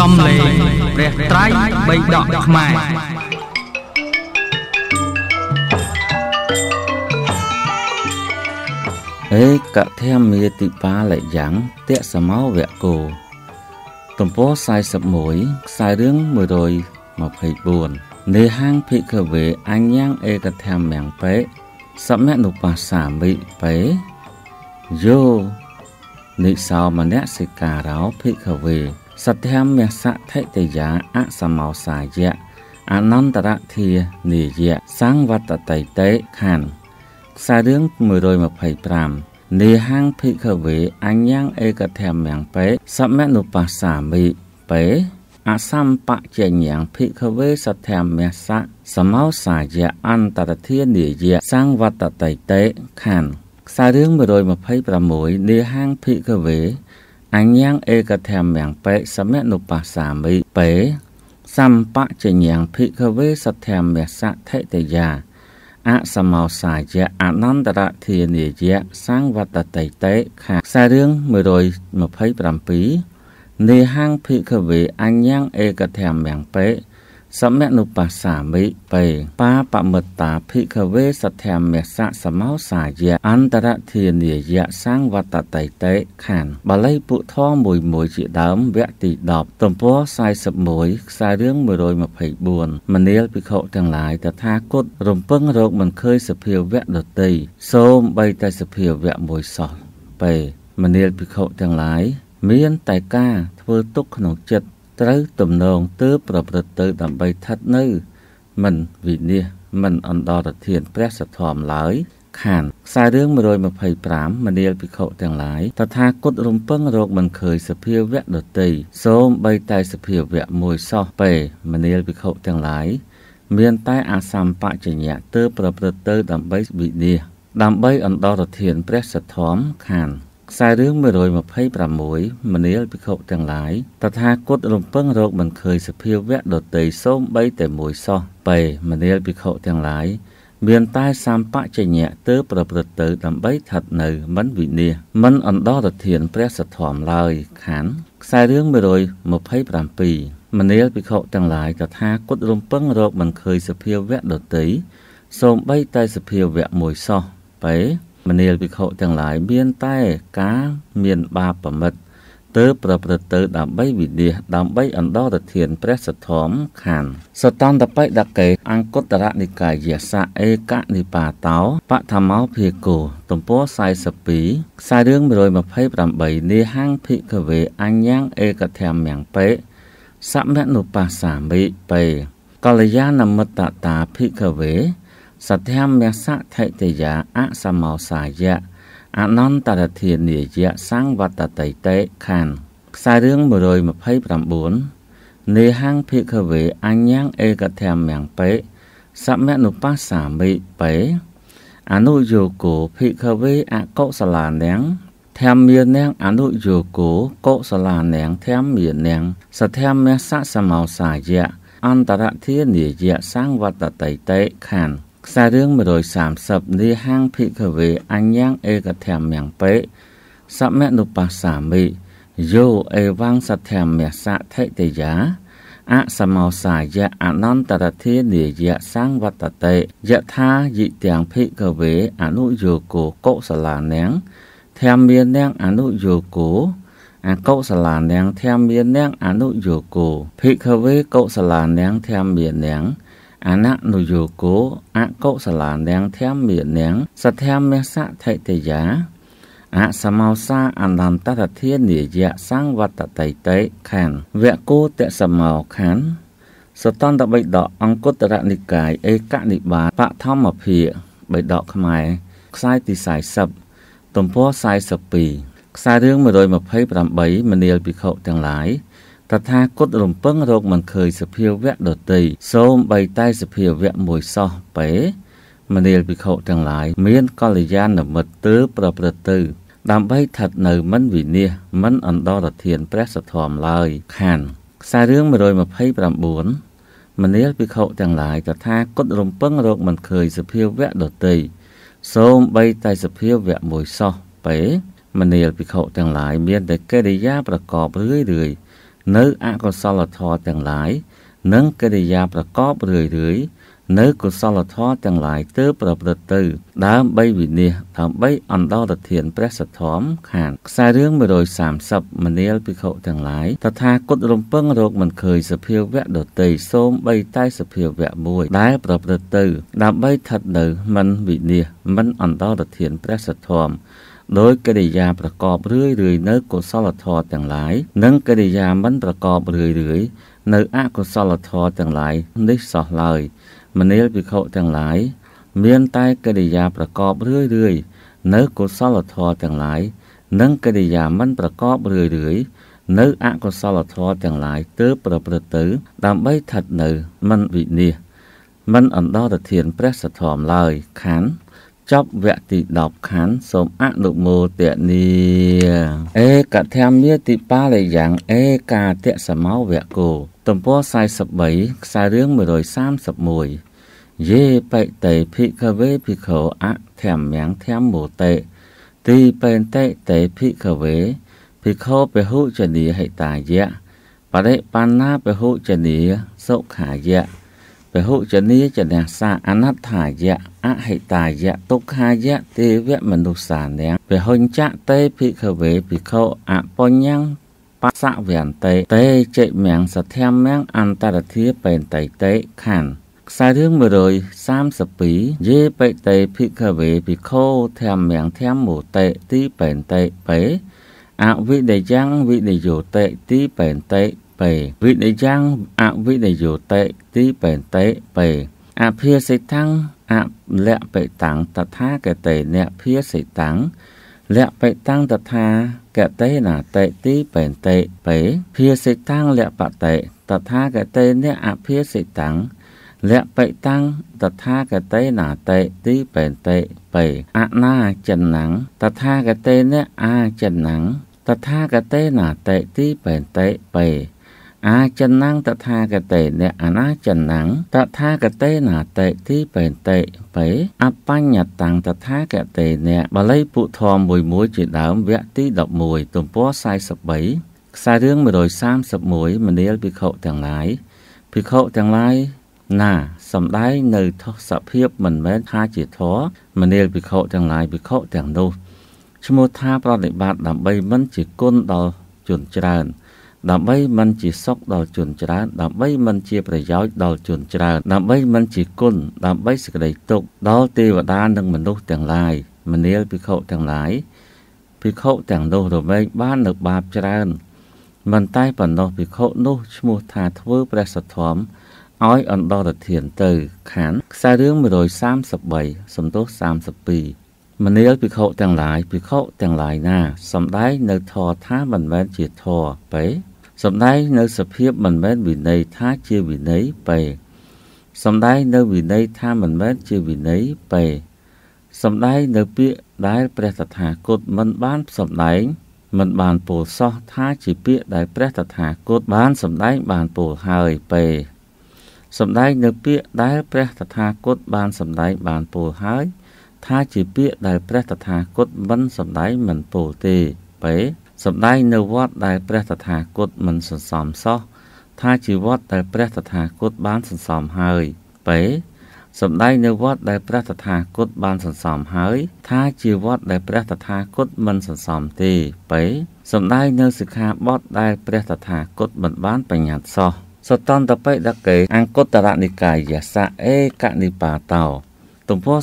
សំលេងព្រះត្រៃបៃដកខ្មែរអេកធមេតិបាលយ៉ាងតៈសមោវគោទំព័រ41ខ្សែរឿង124នេហាងភិក្ខវេ អញ្ញាងឯកធម្មំបេសមនុបាសាមិបេយោនិសោមនសិការោភិក្ខវេសទ្ធិមសថិតយាអសមោសាយៈអនន្តរធានាយៈសង្វតតៃតេខណ្ឌខ្សែរឿង125នេហាងភិក្ខវេអញ្ញងឯកធម្មងបេសមនុបស្សាមិបេអសម្បជញ្ញងភិក្ខវេសទ្ធិមសៈសមោសាយៈអន្តរធានាយៈសង្វតតៃតេខណ្ឌខ្សែរឿង126នេហាងភិក្ខវេអញ្ញាងអេកធម្មញ្ញពេសមនុបស្សាមិពេសម្បជញ្ញងភិក្ខវេសទ្ធម្មសថិតយាអសមោសាយៈអនន្តរធានាយៈសង្វតតៃតេខាខ្សែរឿង127នេហាងភិក្ខវេអញ្ញាងអេកធម្មញ្ញពេសម្ណនុបស្សាមិបេបាបមតាភិក្ខវេសទ្ធមេសៈសមោសាយៈអន្តរធានាយៈសង្វតតៃតេខណ្ឌបាលីពុទ្ធមួយមួយជាដើមវគ្គទី10ទំព័រ41ខ្សែរឿង124មនាលភិក្ខុទាំងឡាយតថាគត រំពឹងរោគមិនឃើញសភាវៈដតីសូមបីតែសភាវៈមួយសោះបេមនាលភិក្ខុទាំងឡាយមានតែការធ្វើទុកក្នុងចិត្តត្រូវទំនងទើបប្រព្រឹត្តទៅដើម្បីឋិតនៅ មិនវិនិច្ឆ័យមិនអន្តរធានព្រះសទ្ធំឡើយខានខ្សែរឿង125មនាលភិក្ខុទាំងឡាយតថាគតរំពឹងរោគមិនឃើញសភាវៈដតីសូមបីតែសភាវៈមួយសោះពេមនាលភិក្ខុទាំងឡាយមានតែអសម្បជញ្ញៈទើបប្រព្រឹត្តទៅដើម្បីវិនិច្ឆ័យដើម្បីអន្តរធានព្រះសទ្ធំខានខ្សែរឿង126មនាលភិក្ខុទាំងឡាយតថាគតរំពឹងរកមិនឃើញសភាវៈដតីសូមបីតែមួយសោះបេមនាលភិក្ខុទាំងឡាយមានតែសម្បជញ្ញៈទើបប្រព្រឹត្តទៅដើម្បីឋិតនៅមិនវិនាសមិនអណ្ដោតធានព្រះសទ្ធំឡើយខណ្ឌខ្សែរឿង127មនាលភិក្ខុទាំងឡាយតថាគតរំពឹងរកមិនឃើញសភាវៈដតីសូមបីតែសភាវៈមួយសោះបេមនាលភិក្ខុទាំងឡាយមានតែការមានបាបប្រមិតទើបប្រព្រឹត្តទៅដើម្បីវិនិច្ឆ័យដើម្បីអណ្ដរធានព្រះសទ្ធំខណ្ឌសតន្តបិដកេអង្គតរនិកាយសៈអេកនិបាតោបឋមោភិគោទំព័រ42ខ្សែរឿង128នេហាំងភិក្ខវេអញ្ញាំងអេកធម្មំបេសមនុបាសាមិបេកល្យាណមិត្តតាភិក្ខវេសទ្ធមសថិតយាអសមោសាយៈអនន្តរធានាយៈសង្វតតៃតេខណ្ឌខ្សែរឿង129នេហੰភិក្ខវេអញ្ញាងឯកធម្មំបេសមនុបស្សាមិបេអនុយោគោភិក្ខវេអកុសលានាំងធម្មមាននាងអនុយោគោកុសលានាងធម្មមាននាងសធម្មសសមោសាយៈអន្តរធានាយៈសង្វតតៃតេខណ្ឌខ្សែរឿង130នាហាងភិក្ខវេអញ្ញងឯកធម្មញ្ញពេសមនុបាសាមិយោអេវង្សធម្មសថិតយាអសមោសាយៈអនន្តរធានាយៈសង្វតតេយថាយិទាំងភិក្ខវេអនុយោគោកុសលានាំងធម្មាននាំងអនុយោគោអកុសលានាំងធម្មាននាំងអនុយោគោភិក្ខវេកុសលានាំងធម្មាននាំងអននុយោគោអកុសលានាងធម្មមានាងសធម្មសថិតយាអសមោសាអនន្តតធានិយៈសង្វតតៃតេខណ្ឌវគោតសមោខណ្ឌសតន្តបិដកអង្គតរនិកាយឯកនិបាតបឋមភាគបិដកខ្មែរខ្សែទី40ទំព័រ42ខ្សែរឿង128មនាលភិក្ខុទាំងឡាយតថាគតរំពឹងរោគមិនឃើញសភាវៈដតីសូមបីតែសភាវៈមួយសោះពេមនាលភិក្ខុទាំងឡាយមានកល្យាណមិត្តទើប្រព្រឹត្តទៅដើម្បីឋិតនៅមិនវិនាសមិនអន្តរធានព្រះសធម្មឡើយខានខ្សែរឿង129មនាលភិក្ខុទាំងឡាយតថាគតរំពឹងរោគមិនឃើញសភាវៈដតីសូមបីតែសភាវៈមួយសោះពេមនាលភិក្ខុទាំងឡាយមានតែកិរិយាប្រកបរឿយរឿយនៅអកុសលធម៌ទាំងឡាយនិងកិរិយាប្រកបរឿយរឿយនៅកុសលធម៌ទាំងឡាយទើបប្រព្រឹត្តទៅដើម្បីវិនិច្ឆ័យដើម្បីអន្តរធានព្រះសទ្ធំខានខ្សែរឿង130មនាលភិក្ខុទាំងឡាយតថាគតរំពឹងរោគមិនឃើញសភាវៈដតីសូម្បីតែសភាវៈមួយដែលប្រព្រឹត្តទៅដើម្បីថិតនៅមិនវិនិច្ឆ័យមិនអន្តរធានព្រះសទ្ធំដោយកិរិយាប្រកបរឿយរឿយនៅកុសលធម៌ទាំងឡាយនិងកិរិយាមិនប្រកបរឿយរឿយនៅអកុសលធម៌ទាំងឡាយនេះសោះឡើយមនាលភិក្ខុទាំងឡាយមានតែកិរិយាប្រកបរឿយរឿយនៅកុសលធម៌ទាំងឡាយនិងកិរិយាមិនប្រកបរឿយរឿយនៅអកុសលធម៌ទាំងឡាយទើបប្រព្រឹត្តទៅដើម្បីឋិតនៅមិនវិនិច្ឆ័យមិនអន្តរធានព្រះសធម្មឡើយខណ្ឌចប់វគ្គទី10ខណ្ឌសូមអនុមោទនីអេកធម្មាតិបាលយ៉ាង អេកាតៈសមោវគោទំព័រ43ខ្សែរឿង131យេបេតេភិក្ខវេភិក្ខោអធម្មាំងធម្មោតេទីបេនតេតេភិក្ខវេ ភិក្ខោពហុជនីហិតាយៈបរិបណ្ណាពហុជនីសុខាយៈ về hữu chân ni chân đàng sa anat thả dạ a hệ tà dạ tốc ha dạ tê vẹn mình đục sản đàng phải hôn chạ tê phi khờ về phi khâu a po nhăng pa sạ vẹn tê tê chạy miệng sa thêm miệng an ta đã thiết bền tẩy tê khản sai thương mười rồi sam sập bí dê bệ tê phi khờ về phi khâu thêm miệng thêm mù tê tí bền tê bế ạ vị đề giang vị đề dù tệ tí bền tệ bề vị đề giang ạ vị đề dù tệ ទីបេតេបេអភិសិទ្ធังអលៈបេតាំងតថាកតេអ្នកភិសិទ្ធังលៈបេតាំងតថាកតេណាតេទីបេតេបេភិសិទ្ធังលៈបតេតថាកតេអ្នកអភិសិទ្ធังលៈបេតាំងតថាកតេណាតេទីបេតេបេអណាចិនังតថាកតេអ្នកអាចិនังតថាកតេណាតេទីបេតេបេអាចិនังតថាគតេអ្នកអនាចិនังតថាគតេណាតិទីបេតិបេអបញ្ញតាំងតថាគតេអ្នកបាលីពុធមមួយមួយជាដើមវគ្គទី11ទំព័រ43ខ្សែរឿង131មនាលភិក្ខុទាំងឡាយភិក្ខុទាំងឡាយណាសំដែងនៅថសភាពមិនមែនថាជាធរមនាលភិក្ខុទាំងឡាយភិក្ខុទាំងនោះឈ្មោះថាប្រតិបត្តិដើម្បីមិនជាគុណដល់ជនច្រើន។ដើម្បីមិនជាសុខដល់ជនច្រើនដើម្បីមិនជាប្រយោជន៍ដល់ជនច្រើនដើម្បីមិនជាគុណដើម្បីសេចក្តីទុកដល់ទេវតានិងមនុស្សទាំងឡាយមនាលភិក្ខុទាំងឡាយភិក្ខុទាំងនោះរមែងបាននៅបាបច្រើនមិនតែប៉ុណ្ណោះភិក្ខុនោះឈ្មោះថាធ្វើព្រះសទ្ធំឲ្យអន្តរធានទៅខណ្ឌខ្សែរឿង133សំទោស32មនាលភិក្ខុទាំងឡាយភិក្ខុទាំងឡាយណាសំដែងនៅធរថាមិនមែនជាធរបេសំដែងនៅសភាពមិនមែនវិន័យថាជាវិន័យពេសំដែងនៅវិន័យថាមិនមែនជាវិន័យពេសំដែងនៅពាក្យដែលព្រះតថាគតមិនបានសំដែងមិនបានពោលសោះថាជាពាក្យដែលព្រះតថាគតបានសំដែងបានពោលហើយពេសំដែងនៅពាក្យដែលព្រះតថាគតបានសំដែងបានពោលហើយថាជាពាក្យដែលព្រះតថាគតមិនសំដែងមិនពោលទេពេសម្ដែងនៅវត្តដែលព្រះតថាគតមិនសន្សំសោះថាជាវត្តដែលព្រះតថាគតបានសន្សំហើយបេសម្ដែងនៅវត្តដែលព្រះតថាគតបានសន្សំហើយថាជាវត្តដែលព្រះតថាគតមិនសន្សំទេបេសម្ដែងនៅសិក្ខាបទដែលព្រះតថាគតមិនបានបញ្ញត្តិសោះសតន្តបិដកេអង្គតរនិកាយសៈអេកនិបាតោទំព័រ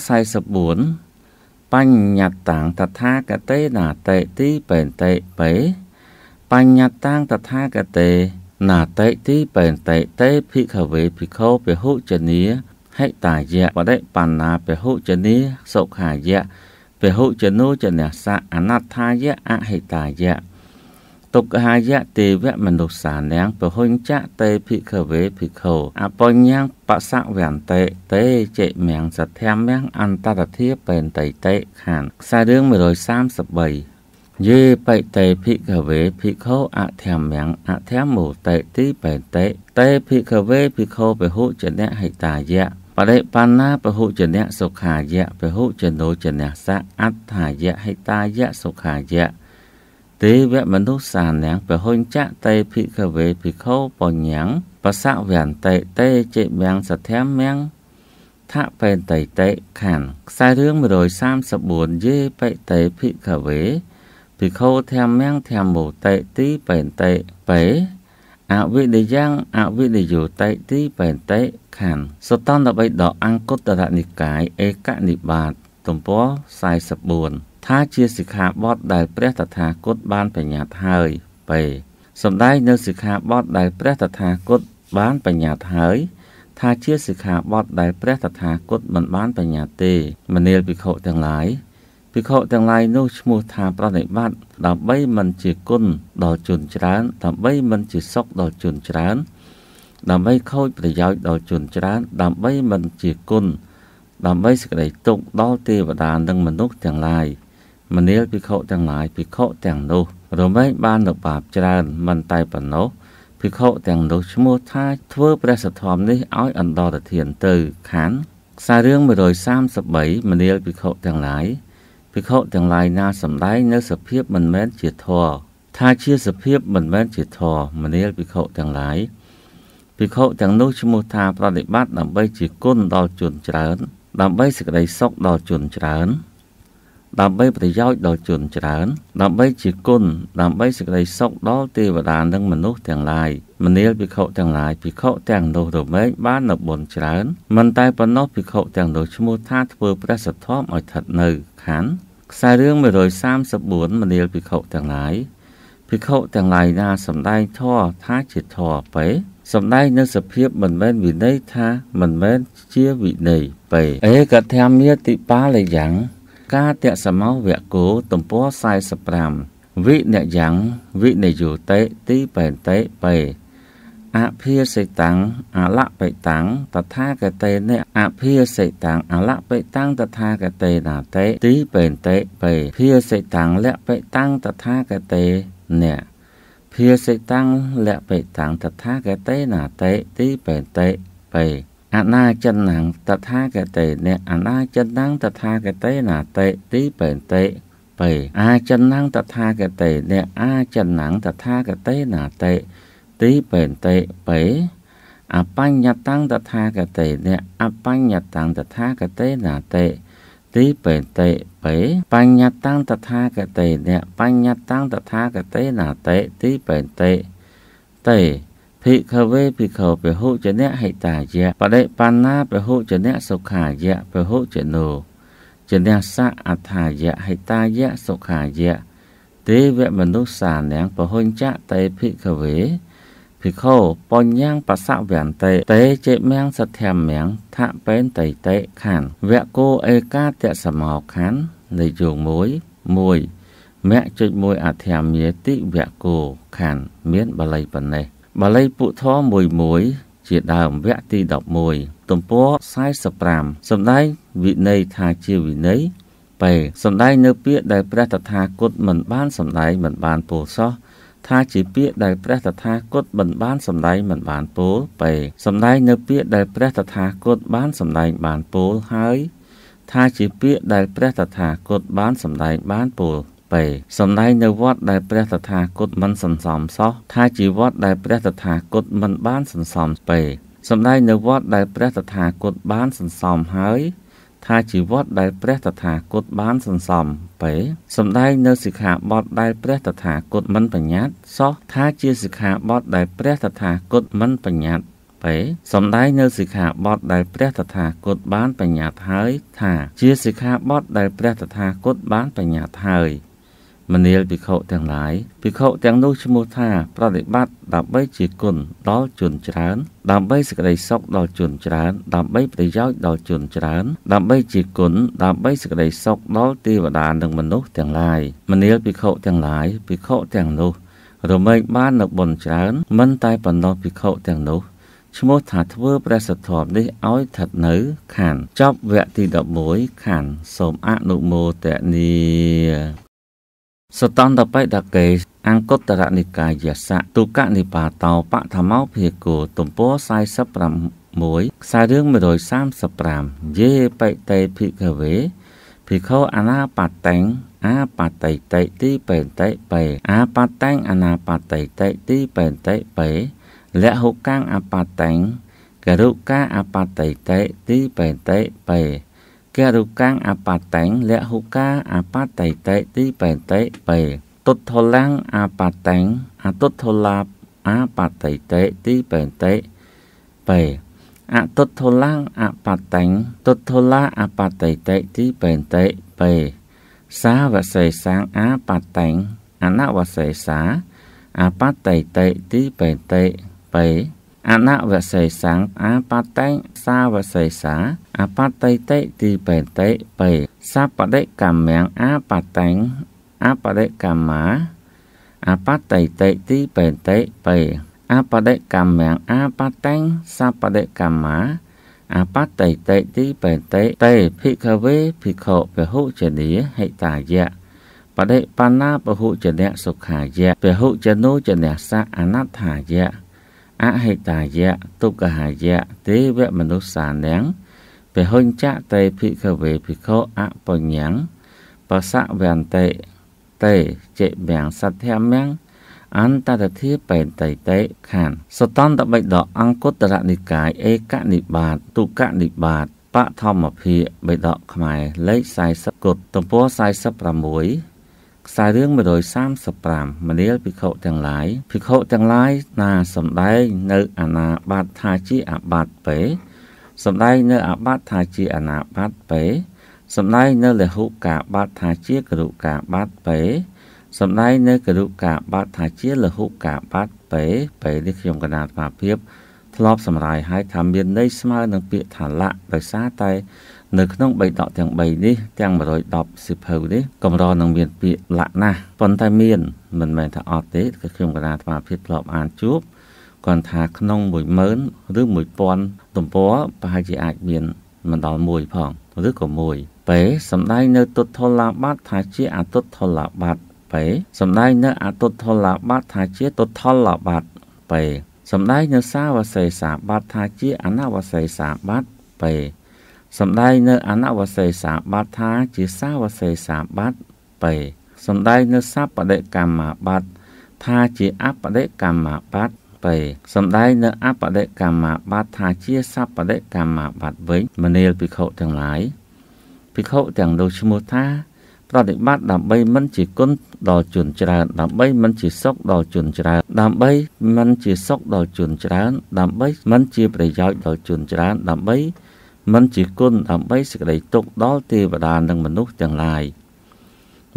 44បញ្ញតាំងតថាគតេណាតេទីបេនតេបេបញ្ញតាំងតថាគតេណាតេទីបេនតេតេភិក្ខវេភិក្ខុពហុជនីហិតាយៈបដិបណ្ណាពហុជនីសុខាយៈពហុជនោចនសៈអនត្ថាយៈអហិតាយៈទុកហាយៈទេវមនុស្សានាងពហុញ្ចតេភិក្ខវេភិក្ខុអបញ្ញបសវន្តិទេចេមៀងសធម្មៀងអន្តរធាពេនតិតេខានខ្សែរឿង133យេបៃតេភិក្ខវេភិក្ខុអធម្មៀងអធម្មោតេទីពេនតិតេភិក្ខវេភិក្ខុពហុចនៈហិតាយៈបរិបណ្ណាពហុចនៈសុខាយៈពហុចនោចនៈសៈអត្ថាយៈហិតាយៈសុខាយៈទេវមនុស្សសានៀងពហុញចៈតេភិក្ខវេភិក្ខុបញ្ញាំងបសៈវន្តេតេចេមាំងសធម្មមាំងថបេតេតេខណ្ឌខ្សែរឿង134យេបេតេភិក្ខវេភិក្ខុធម្មាំងធម្មោតេទីបេតេបេអវិនិយ៉ាងអវិនិយោតេទីបេតេខណ្ឌសតន្ត13ដកអង្គុត្តរនិកាយឯកនិបាតទំព័រ44ថាជាសិក្ខាបទដែលព្រះតថាគតបានបញ្ញត្តិហើយបេសំដែងនៅសិក្ខាបទដែលព្រះតថាគតបានបញ្ញត្តិហើយថាជាសិក្ខាបទដែលព្រះតថាគតមិនបានបញ្ញត្តិទេមនាលភិក្ខុទាំងឡាយភិក្ខុទាំងឡាយនោះឈ្មោះថាប្រតិបត្តិដើម្បីមិនជាគុណដល់ជនច្រើនដើម្បីមិនជាសុខដល់ជនច្រើនដើម្បីខូចប្រយោជន៍ដល់ជនច្រើនដើម្បីមិនជាគុណដើម្បីសេចក្តីទុកដល់ទេវតានិងមនុស្សទាំងឡាយមនាលភិក្ខុទាំងឡាយភិក្ខុទាំងនោះ រមែងបានលបាបច្រើន មិនតែប៉ុណ្ណោះភិក្ខុទាំងនោះឈ្មោះថាធ្វើព្រះសទ្ធំនេះឲ្យអន្តរធានទៅខណ្ឌខ្សែរឿង133មនាលភិក្ខុទាំងឡាយភិក្ខុទាំងឡាយណាសំដែងនៅសភាពមិនមែនជាធរថាជាសភាពមិនមែនជាធរមនាលភិក្ខុទាំងឡាយភិក្ខុទាំងនោះឈ្មោះថាប្រតិបត្តិដើម្បីជាគុណដល់ជនច្រើន ដើម្បីសេចក្តីសុខដល់ជនច្រើនដើម្បីប្រយោជន៍ដល់ជនច្រើន ដើម្បីជាគុណដើម្បីសេចក្តីសុខដល់ទេវតានិងមនុស្សទាំងឡាយមនាលភិក្ខុទាំងឡាយភិក្ខុទាំងនោះរមែងបាននៅបុណ្យច្រើនមិនតែប៉ុណ្ណោះភិក្ខុទាំងនោះឈ្មោះថាធ្វើព្រះសទ្ធមឲ្យឋិតនៅខណ្ឌខ្សែរឿង134មនាលភិក្ខុទាំងឡាយភិក្ខុទាំងឡាយណាសំដែងធម៌ថាជាធម៌ពេសំដែងនៅសភាពមិនមែនវិន័យថាមិនមែនជាវិន័យពេឯកធម្មាតិបាលយ៉ាងការតសមោវគោទំព័រ45វិនយ៉ាងវិនយោតេទីបេតេបេអភិសេតាំងអលបិតាំងតថាគតេនអភិសេតាំងអលបិតាំងតថាគតេណាតេទីបេតេបេភិសេតាំងលបិតាំងតថាគតេនភិសេតាំងលបិតាំងតថាគតេណាតេទីបេតេបេអនាចិនងតថាគតេអ្នកអនាចិនងតថាគតេណាតិទីបេតេបេអាចិនងតថាគតេអ្នកអាចិនងតថាគតេណាតិទីបេតេបេអបញ្ញតੰតថាគតេអ្នកអបញ្ញតੰតថាគតេណាតិទីបេតេបេបញ្ញតੰតថាគតេអ្នកបញ្ញតੰតថាគតេណាតិទីបេតេតេភិក្ខវេភិក្ខុពហុចនៈហិតាយៈបដិបណ្ណាពហុចនៈសុខាយៈពហុចនោចនៈសៈអថាយៈហិតាយៈសុខាយៈទេវមនុស្សសានាងពហុញ្ចៈតេភិក្ខវេភិក្ខុបញ្ញាបសវន្តិតេចេមៀងសធម្មៀងថាបេនតៃតេខណ្ឌវគោឯកាតសមោខណ្ឌនៃយោង1 1មគ្គចុច1អធម្មាតិវគោខណ្ឌមានបល័យប៉ុណ្ណេះបាលីពុទ្ធមួយមួយ ជាដើមវគ្គទី11ទំព័រ45សំដែងវិន័យថាជាវិន័យពេសំដែងនៅពាក្យដែលព្រះតថាគតមិន បានសំដែងមិនបានពោលសោះថាជាពាក្យដែលព្រះតថាគតមិនបានសំដែងមិនបានពោលពេសំដែងនៅពាក្យដែលព្រះតថាគត បានសំដែងបានពោលហើយថាជាពាក្យដែលព្រះតថាគតបានសំដែងបានពោលពេសំដែងនៅវត្តដែលព្រះតថាគតមិនសន្សំសោះថាជាវត្តដែលព្រះតថាគតមិនបានសន្សំពេសំដែងនៅវត្តដែលព្រះតថាគតបានសន្សំហើយ ថាជាវត្តដែលព្រះតថាគតបានសន្សំពេសំដែងនៅសិក្ខាបទដែលព្រះតថាគតមិនបញ្ញត្តិសោះថាជាសិក្ខាបទដែលព្រះតថាគតមិនបញ្ញត្តិពេសំដែងនៅសិក្ខាបទដែលព្រះតថាគតបានបញ្ញត្តិហើយ ថាជាសិក្ខាបទដែលព្រះតថាគតបានបញ្ញត្តិហើយមនាលភិក្ខុទាំងឡាយភិក្ខុទាំងនោះឈ្មោះថាប្រតិបត្តិដើម្បី ជាគុណដល់ជនច្រើន ដើម្បីសេចក្តីសុខដល់ជនច្រើន ដើម្បីប្រយោជន៍ដល់ជនច្រើនដើម្បីជាគុណដើម្បីសេចក្តីសុខដល់ទេវតានិងមនុស្សទាំងឡាយមនាលភិក្ខុទាំងឡាយភិក្ខុទាំងនោះ រមែងបាននៅបុណ្យច្រើន មិនតែប៉ុណ្ណោះភិក្ខុទាំងនោះឈ្មោះថាធ្វើព្រះសទ្ធមនេះឲ្យស្ថិតនៅខានចប់វគ្គទី11ខានសូមអនុមោទនាសតន្តបេតកេអង្គតរនិកាយសៈទុកនិបាតោបឋមោភិគោទំព័រ46ខ្សែរឿង135យេបេតេភិក្ខវេភិក្ខុអនាបតេងអាបតិតិទីបេតិបេអាបតេងអនាបតិតិទីបេតិបេលហុកាំងអបតេងករុកាអបតិតិទីបេតិបេករុកាំងអបតេងលហុកាអបតៃតេទីបេតេបេទុទ្ធលាំងអបតេងអទុទ្ធលាអបតៃតេទីបេតេបេអទុទ្ធលាំងអបតេងទុទ្ធលាអបតៃតេទីបេតេបេសាវសេសាងអបតេងអនវសេសាអបតៃតេទីបេតេបេអនវសេសੰអបតេសាវសេសាអបតេតិទីបេតិបេសបដិកម្មังអបតេអបដិកម្មាអបតេតិទីបេតិបេអបដិកម្មังអបតេសបដិកម្មាអបតេតិទីបេតិតេភិក្ខវេភិក្ខុពហុជនីហិតាយៈបដិបណ្ណាពហុជនៈសុខាយៈពហុជនោជនៈសអនត្ថាយៈអហេតាយៈទុក្កហាយៈទេវមនុស្សានាំងពហុញ្ចតេភិក្ខវេភិក្ខុអបញ្ញំបសៈវន្តេតេចេមាំងសទ្ធមំងអន្តតធាបេតៃតេខានសតន្តបិដកអង្គតរនិកាយឯកនិបាតទុកនិបាតបឋមភាបិដកខ្មែរលេខ40គុតទំព័រ46ខ្សែរឿង135មនាលភិក្ខុទាំងឡាយភិក្ខុទាំងឡាយណាសំដែងនៅអាណាបាតថាជាអបាតពេសំដែងនៅអបាតថាជាអាណាបាតពេសំដែងនៅ លហុកាបាតថាជាករុកាបាតពេសំដែងនៅ ករុកាបាតថាជា លហុកាបាតពេពេនេះខ្ញុំកណាតអាភិបធ្លាប់សម្រាយឲ្យថាមានន័យស្មើនឹងពាក្យថាលៈដោយសារតែនៅក្នុងបៃដកទាំង3នេះទាំង110សិភៅនេះកម្រនឹងមានពាក្យលក្ខណៈប៉ុន្តែមាន មិនមែនថាអត់ទេគឺខ្ញុំកណាអាត្មាភាពធ្លាប់អានជួបគាត់ថាក្នុង10000ឬ1000ទំព័រប្រហែលជាអាចមាន មិនដល់1ផងឬក៏1បេសំដែងនៅទុតធល្លាបាត់ថាជាអទុតធល្លាបាត់បេសំដែងនៅអទុតធល្លាបាត់ថាជាទុតធល្លាបាត់បេសំដែងនៅសាវសេសាបាត់ថាជាអនវសេសាបាត់បេសំដែងនៅអនវសេសាបត្តិថាជាសាវសេសាបត្តិបេសំដែងនៅសពដិកម្មាបត្តិថាជាអបដិកម្មាបត្តិបេសំដែងនៅអបដិកម្មាបត្តិថាជាសពដិកម្មាបត្តិវិញមនាលភិក្ខុទាំងឡាយភិក្ខុទាំងនោះឈ្មោះថាប្រតិបត្តិដើម្បីមិនជាគុណដល់ជនច្រើនដើម្បីមិនជាសុខដល់ជនច្រើនដើម្បីមិនជាសុខដល់ជនច្រើនដើម្បីមិនជាប្រយោជន៍ដល់ជនច្រើនដើម្បីមិនជាគុណដើម្បីសេចក្តីទុកដល់ទេវតានិងមនុស្សទាំងឡាយ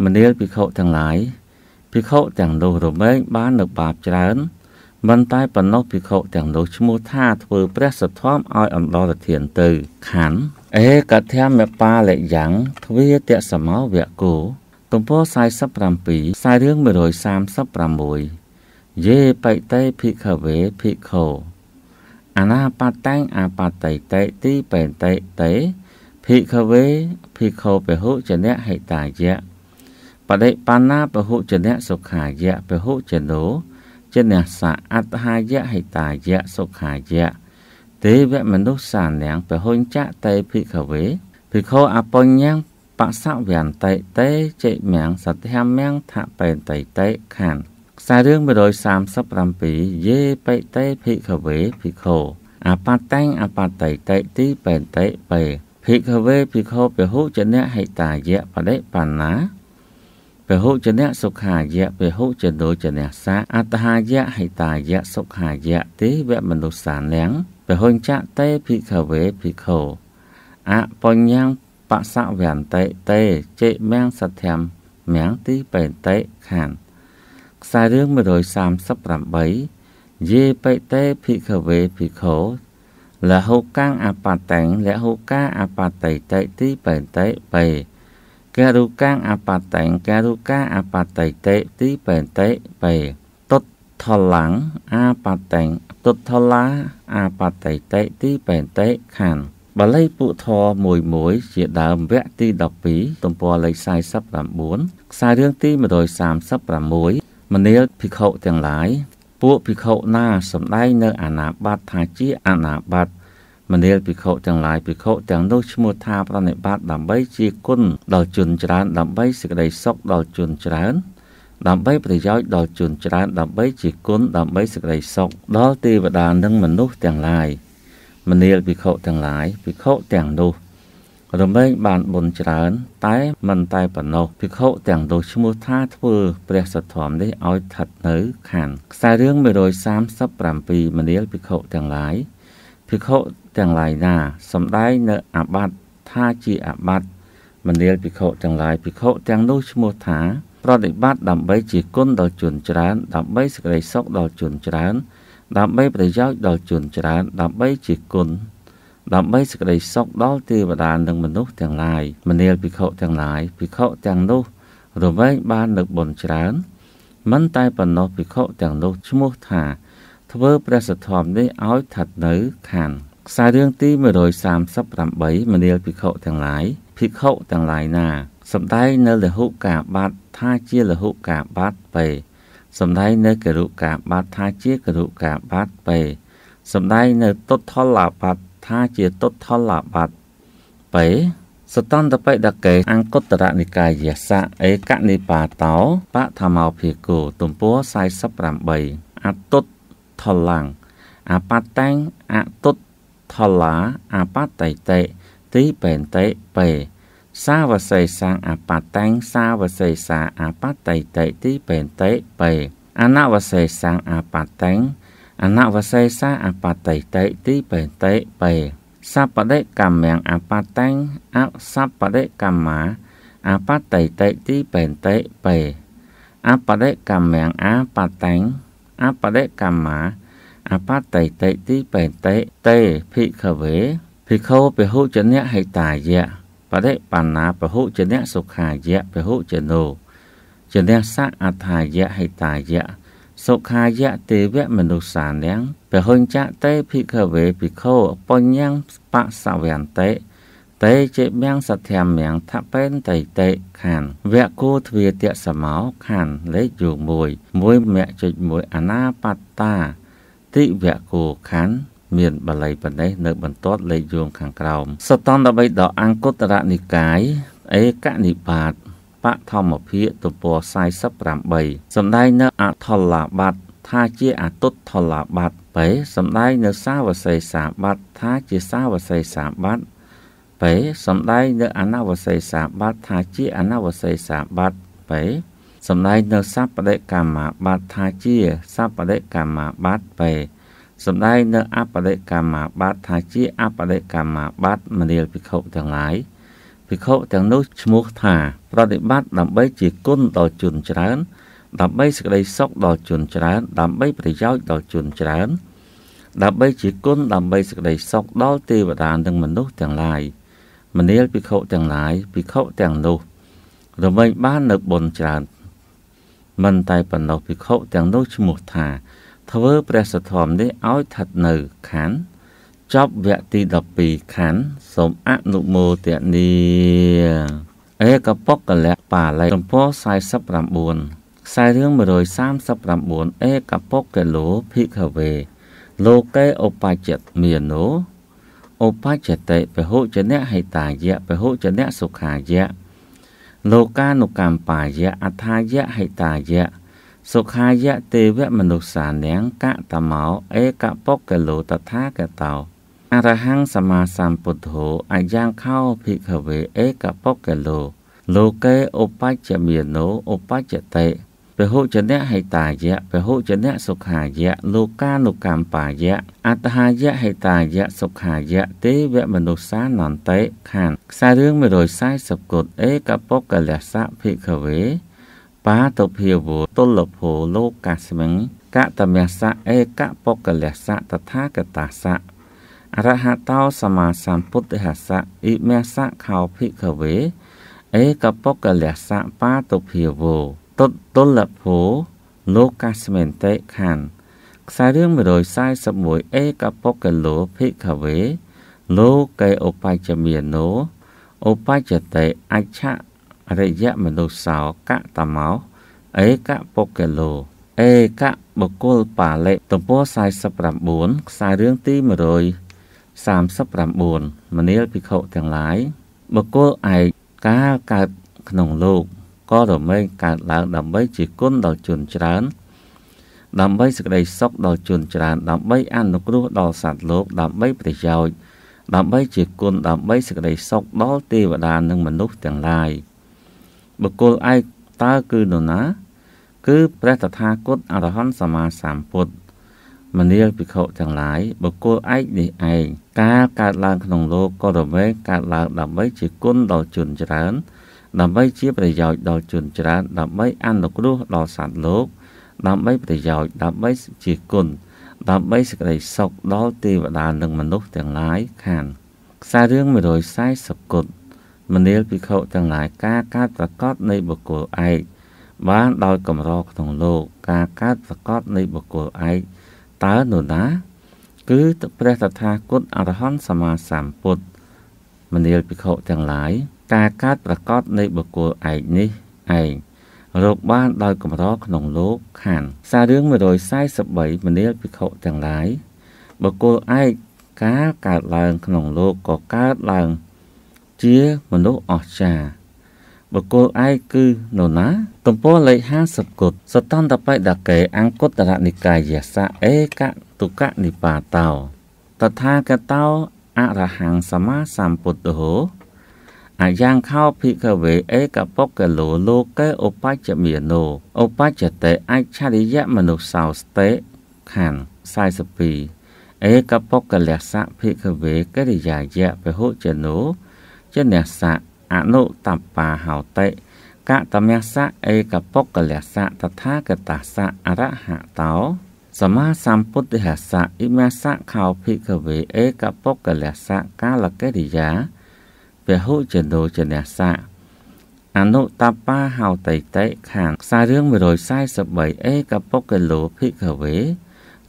មនាលភិក្ខុទាំងឡាយភិក្ខុទាំងនោះរមែងបាននៅបាបច្រើនមិនតែប៉ុណ្ណោះភិក្ខុទាំងនោះឈ្មោះថាធ្វើព្រះសទ្ធំឲ្យអណ្ដរធានទៅខណ្ឌអេកធម្មបាលយ៉ាងទ្វាតសមោវគោទំព័រ47ខ្សែរឿង136យេបៃតេភិក្ខវេភិក្ខោអនាបតេងអបតេតេទីបេតេតេភិក្ខវេភិក្ខុពហុចនៈហិតាយៈបដិបណ្ណាពហុចនៈសុខាយៈពហុចនោចនៈសាអត្តហាយៈហិតាយៈសុខាយៈទេវមនុស្សសានាងពហុញ្ចតេភិក្ខវេភិក្ខុអបញ្ញងបសវន្តិតេចេមាំងសទ្ធិមាំងថបេតេតេខណ្ឌខ្សែរឿង137យេបេតេភិក្ខវេភិក្ខុអបតេងអបតេតេទីបេតេបេភិក្ខវេភិក្ខុពហុចនៈហិតាយៈបដិបណ្ណាពហុចនៈសុខាយៈពហុចនោចនៈសាអត្តហាយៈហិតាយៈសុខាយៈទេវមនុស្សានាំងពហុញ្ចតេភិក្ខវេភិក្ខុអបញ្ញំបសវន្តិតេចេមាំងសធម្មមាំងទីបេតេខានខ្សែរឿង138យេបេតេភិក្ខវេភិក្ខោលហូកាំងអបតេង លហូកាអបតេតិទីបេតេបេកេរុកាំងអបតេងកេរុកាអបតេតិទីបេតេបេទុតថលាំងអបតេងទុតថលាអបតេតិទីបេតេខានបាលីពុធរ11ជាដើមវគ្គទី12ទំព័រលេខ49ខ្សែរឿងទី136មនាលភិក្ខុទាំងឡាយ ពួកភិក្ខុណាសម្ដែងនៅអាណាបាតថាជាអាណាបាតមនាលភិក្ខុទាំងឡាយភិក្ខុទាំងនោះឈ្មោះថាប្រណិប័តដើម្បី ជាគុណដល់ជនច្រើន ដើម្បីសេចក្តីសុខដល់ជនច្រើន ដើម្បីប្រយោជន៍ដល់ជនច្រើន ដើម្បីជាគុណដើម្បីសេចក្តីសុខដល់ទេវតានិង មនុស្សទាំងឡាយមនាលភិក្ខុទាំងឡាយភិក្ខុទាំងនោះរំលែងបានបុណ្យច្រើន តែមិនតែប៉ុណ្ណោះភិក្ខុទាំងនោះឈ្មោះថាធ្វើ ព្រះសទ្ធំនេះឲ្យស្ថិតនៅខាងខ្សែរឿង137មនាលភិក្ខុទាំងឡាយភិក្ខុទាំងឡាយណាសំដែងនៅ អាបត្តិថាជាអាបត្តិមនាលភិក្ខុទាំងឡាយភិក្ខុទាំងនោះឈ្មោះថា ប្រតិបត្តិដើម្បីជាគុណដល់ជនច្រើន ដើម្បីសេចក្តីសុខដល់ជនច្រើន ដើម្បីប្រយោជន៍ដល់ជនច្រើន ដើម្បីជាគុណដើម្បីសេចក្តីសុខដល់ទេវតានិងមនុស្សទាំងឡាយមនាលភិក្ខុទាំងឡាយភិក្ខុទាំងនោះរវែងបាននៅបុណ្យច្រើនមិនតែប៉ុណ្ណោះភិក្ខុទាំងនោះឈ្មោះថា ធ្វើព្រះសទ្ធំនេះឲ្យឋិតនៅខានខ្សែរឿងទី138មនាលភិក្ខុទាំងឡាយភិក្ខុទាំងឡាយណាសំដែងនៅលហុកាបាតថាជាលហុកាបាតពេសំដែងនៅកិរុកាបាតថាជាកិរុកាបាតពេសំដែងនៅទុតថលាបាតថាជាទុទ្ធលបាត់បេសតន្តបិដកេអង្គតរនិកាយសៈឯកនិបាតោបឋមោភិគោទំព័រ48អតុតថលังអបតេងអតុតថលាអបតៃតេទីបេនតេបេសាវសេសាអបតេងសាវសេសាអបតៃតេទីបេនតេបេអនវសេសាអបតេងអនវសេសាអបតិតេទីបេតេបេសបតិកម្មងអបតេងអសបតិកម្មាអបតិតេទីបេតេបេអបតិកម្មងអបតេងអបតិកម្មាអបតិតេទីបេតេតេភិក្ខវេ ភិក្ខុពហុជនៈហេតាយៈបរិបណ្ណាពហុជនៈសុខាយៈពហុជនោជនៈសអថាយៈហេតាយៈសុខាយៈទេវៈមនុស្សានាំងពហុញ្ចតេភិក្ខវេភិក្ខុបញ្ញំបសវន្តិតេជាមៀងសធម្មមៀងថាបេនតៃតេខានវគ្គោទ្វាទៈសមោខានលេខយោ1 1មគ្គចុច1អនាបត្តាតិវគ្គោខានមានបល័យប៉ុណ្ណេះនៅបន្ទាត់លេខយោងខាងក្រោមសតន13ដកអង្គុត្តរនិកាយเอกนิบาตបធម្មភាគទំព័រ48សម្ដែងនៅអថលាប័តថាជាអតុថលាប័តបេសម្ដែងនៅសាវសេសាប័តថាជាសាវសេសាប័តបេសម្ដែងនៅអនវសេសាប័តថាជាអនវសេសាប័តបេសម្ដែងនៅសពដិកម្មាប័តថាជាសពដិកម្មាប័តបេសម្ដែងនៅអបដិកម្មាប័តថាជាអបដិកម្មាប័តមនាលភិក្ខុទាំងឡាយភិក្ខុទាំងនោះឈ្មោះថាប្រតិបត្តិដើម្បីជាគុណដល់ជនច្រើនដើម្បីសេចក្តីសុខដល់ជនច្រើនដើម្បីប្រយោជន៍ដល់ជនច្រើនដើម្បីជាគុណដើម្បីសេចក្តីសុខដល់ទេវតានិងមនុស្សទាំងឡាយមនាលភិក្ខុទាំងឡាយភិក្ខុទាំងនោះរំលែងបាននៅបុណ្យច្រើន មិនតែប៉ុណ្ណោះភិក្ខុទាំងនោះឈ្មោះថាធ្វើព្រះសទ្ធំនេះឲ្យឋិតនៅខណ្ឌចប់វគ្គទី12ខណ្ឌសូមអនុមោទនីឯកបកលៈបាលីចំពោះ49ខ្សែរឿង139ឯកបកកលោភិក្ខវេលោកេឧបច្ចតមានោឧបច្ចតិពហុចនៈហេតាយៈពហុចនៈសុខាយៈលោកានុកម្មបាយៈអថាយៈហេតាយៈសុខាយៈទេវមនុស្សានាងកតមោឯកបកកលោតថាកតោអរហង្គសម្មាសម្ពុទ្ធោអាយ៉ាងខោភិក្ខវេអេកបកេលោលោកេឧបច្ចមានោឧបច្ចតេពហុចនៈហេតាយៈពហុចនៈសុខាយៈលោកានុកម្បាយៈអត្តហាយៈហេតាយៈសុខាយៈទេវមនុស្សានន្តេខានខ្សែរឿង140គុតអេកបកលសៈភិក្ខវេបាតភិវោទុលភោលោកាស្មិងកតមសៈអេកបកលសៈតថាគតាសៈអរហតោសម្មាសម្ពុទ្ធិហសៈអ៊ីមាសៈខោភិក្ខវេអេកបុគ្គលះសៈបាទុភាវោទុតទុលភោលោកកាសមេនតេខណ្ឌខ្សែរឿង141អេកបុគ្គលោភិក្ខវេលោកេឧបច្ចមានោឧបច្ចតេអច្ឆរយៈមនុស្សោកតមោអេកបុគ្គលោអេកបុគ្គលបាលិទំព័រ49ខ្សែរឿងទី100 39មនាលភិក្ខុទាំងឡាយបុគ្គលឯកកាលកើតក្នុងលោកក៏រមែងកើតឡើងដើម្បីជាគុណដល់ជនច្រើន ដើម្បីសេចក្តីសុខដល់ជនច្រើនដើម្បី អនុគ្រោះដល់សត្វលោកដើម្បីប្រយោជន៍ដើម្បី ជាគុណដើម្បីសេចក្តីសុខដល់ទេវតានិងមនុស្សទាំងឡាយបុគ្គលឯកតើគឺនរណា គឺ ព្រះតថាគតអរហន្តសម្មាសម្ពុទ្ធមនាលភិក្ខុទាំងឡាយបុគ្គលឯកនេះឯងការកើតឡើងក្នុងលោកក៏រមែងកើតឡើងដើម្បីជាគុណដល់ជនច្រើន ដើម្បីជាប្រយោជន៍ដល់ជនច្រើនដើម្បីអនុគ្រោះដល់សត្វលោក ដើម្បីប្រយោជន៍ដើម្បីជាគុណដើម្បីសេចក្តីសុខដល់ទេវតានិងមនុស្សទាំងឡាយខានខ្សែរឿង140គុណមនាលភិក្ខុទាំងឡាយការកើតប្រកបនៃបុគ្គលឯកបានដោយ កម្រក្នុងលោកការកើតប្រកបនៃបុគ្គលឯកតើនរណា គឺព្រះតថាគតអរហន្តសម្មាសម្ពុទ្ធមនាលភិក្ខុទាំងឡាយការកើតប្រកបនៃបុគ្គលឯកនេះឯងរកបានដោយកម្រក្នុងលោកខាន សាររឿង143មនាលភិក្ខុទាំងឡាយបុគ្គលឯកការកើតឡើងក្នុងលោកក៏កើតឡើង ជាមនុស្សអស្ចារ្យបុគ្គលឯកគឺនរណា ទំព័រលេខ50គុតសតន្តបេដកេអង្គុត្តរនិកាយសៈអេកទុកនិបាតោ តថាគតោអរហង្គសម្មាសម្ពុទ្ធោអាយ៉ាងខោភិក្ខវេ អេកបកេលោលោកេឧបច្ចមានោឧបច្ចតេអច្ឆរិយមនុស្សោស្តេខណ្ឌ42អេកបកលសៈភិក្ខវេកិរិយាយៈពហុចនោចនសៈអនុតបាហោតិកតមស្សៈឯកបុគ្គលស្សៈតថាគតស្សៈអរហតោសមាសម្ពុទ្ធិហស្សៈអិមាស្សៈខោភិកវេឯកបុគ្គលស្សៈកាលកិរិយាពហុចនោចនស្សៈអនុតបាហោតិតិខាងខ្សែរឿង143អេកបុគ្គលោភិកវេ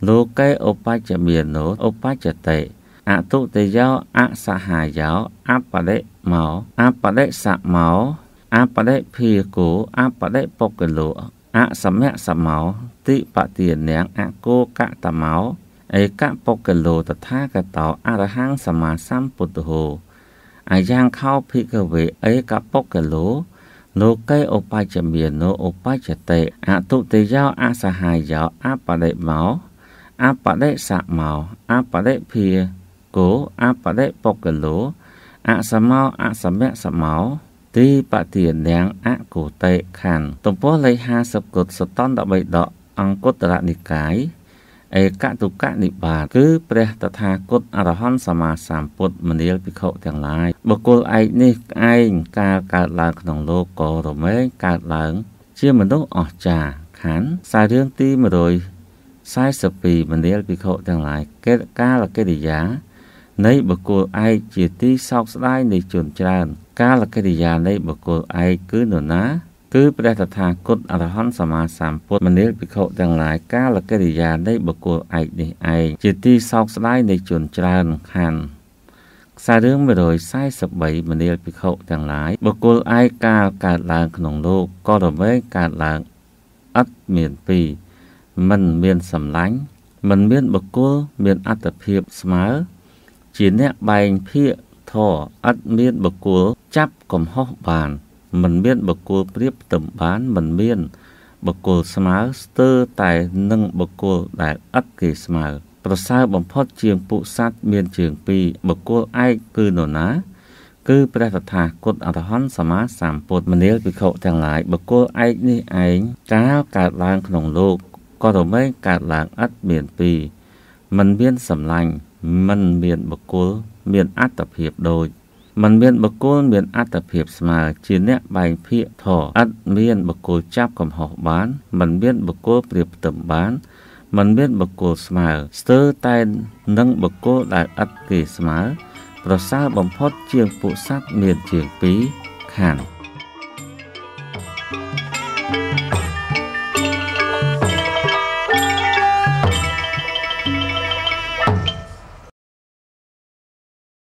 លោកេឧបច្ចមានោឧបច្ចតិអទុតិយោអសហាយោអបដិមោអបដិសមោអបដិភាគោអបដិបុគ្គលោអសមៈសមោតិបទានាងអគោកតមោឯកបុគ្គលោតថាគតោអរហង្គសម្មាសម្ពុទ្ធោអាយ៉ាងខោភិកវេឯកបុគ្គលោលោកេឧបជ្ជមានោឧបជ្ជតេអទុតិយោអសហាយោអបដិមោអបដិសមោអបដិភាគោអបរិបកលោអសមោអសមៈសមោទីបតិញ្ញាអកុតេខណ្ឌទំព័រលេខ50គុតសតន្ត13ដកអង្គតរនិកាយឯកតុកនិបាតគឺ ព្រះ តថាគត អរហន្តសម្មាសម្ពុទ្ធមនាលភិក្ខុទាំងឡាយបុគ្គលឯកនេះឯងកាលកើតឡើងក្នុងលោកក៏រមែងកើតឡើង ជាមនុស្សអស្ចារ្យខណ្ឌសាររឿងទី142មនាលភិក្ខុទាំងឡាយកេតកាលកិរិយានៃបកគលឯកជាទីសោកស្ដាយនៃជនច្រើន កាលកិរិយានៃបកគលឯកគឺនរណា គឺព្រះតថាគតអរហន្តសម្មាសម្ពុទ្ធមនាលភិក្ខុទាំងឡាយកាលកិរិយានៃបកគលឯកនេះឯងជាទីសោកស្ដាយនៃជនច្រើនខណ្ឌខ្សែរឿង143មនាលភិក្ខុទាំងឡាយបុគ្គលឯកកាលកើតឡើងក្នុងលោកក៏រវែងកើតឡើងឥតមានពីរមិនមានសម្លាញ់មិនមានបុគ្គលមានអត្តភាពស្មើជាអ្នកបែងភាកធរអត់មានបកគលចាប់កំហុសបាន មិនមានបកគលប្រៀបផ្ទឹមបានមិនមានបកគលស្មើស្ទើរតែនឹងបកគលដែលឥតគេស្មើប្រសើរបំផុតជាងពួកសត្វមានជើងពីរបកគលឯកគឺនរណា គឺព្រះតថាគតអរហន្តសម្មាសម្ពុទ្ធមនាលវិខុទាំងឡាយបកគលឯកនេះឯងកាលកើតឡើង ក្នុងលោកក៏រមែងកើតឡើងឥតមានពីមិនមានសម្លាញ់មិនមានបុគ្គលមាន អត្តភាពដូចមិនមានបុគ្គលមានអត្តភាពស្មើជាអ្នក បែងភាកធរឥតមានបុគ្គលចាប់កំហុសបានមិនមានបុគ្គលប្រៀបផ្ទឹមបានមិនមានបុគ្គលស្មើស្ទើរតែនឹងបុគ្គលដែលឥតគេស្មើប្រសើរបំផុតជាងពួកសត្វមានជាងពីរខាង thank you